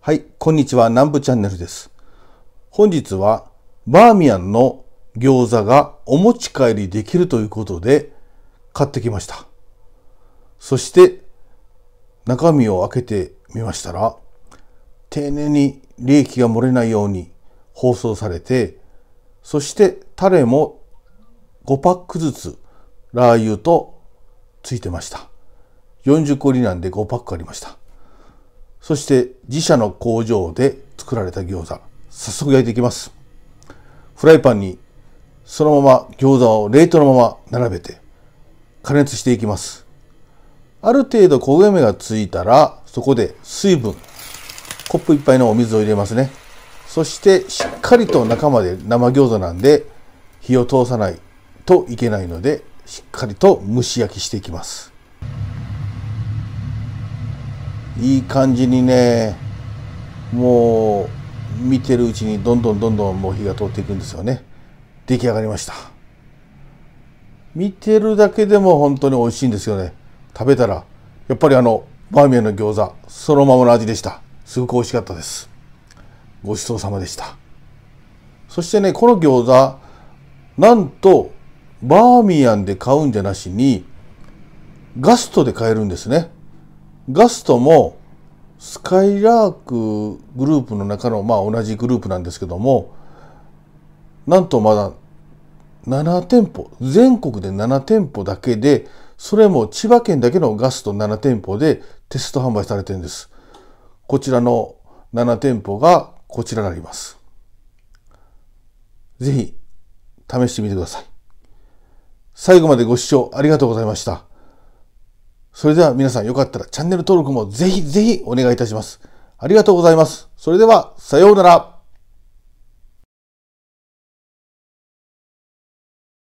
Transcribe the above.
はい、こんにちは、南部チャンネルです。本日は、バーミヤンの餃子がお持ち帰りできるということで、買ってきました。そして、中身を開けてみましたら、丁寧に利益が漏れないように包装されて、そしてタレも5パックずつラー油とついてました。40個入りなんで5パックありました。そして自社の工場で作られた餃子、早速焼いていきます。フライパンにそのまま餃子を冷凍のまま並べて加熱していきます。ある程度焦げ目がついたら、そこで水分、コップ1杯のお水を入れますね。そしてしっかりと中まで生餃子なんで火を通さないといけないので、しっかりと蒸し焼きしていきます。いい感じにねもう見てるうちにどんどんどんどんもう火が通っていくんですよね出来上がりました見てるだけでも本当に美味しいんですよね食べたらやっぱりあのバーミヤンの餃子そのままの味でしたすごく美味しかったですごちそうさまでしたそしてねこの餃子なんとバーミヤンで買うんじゃなしにガストで買えるんですねガストもスカイラークグループの中の、まあ、同じグループなんですけどもなんとまだ7店舗全国で7店舗だけでそれも千葉県だけのガスト7店舗でテスト販売されてるんですこちらの7店舗がこちらになります是非試してみてください最後までご視聴ありがとうございましたそれでは皆さんよかったらチャンネル登録もぜひぜひお願いいたします。ありがとうございます。それでは、さようなら。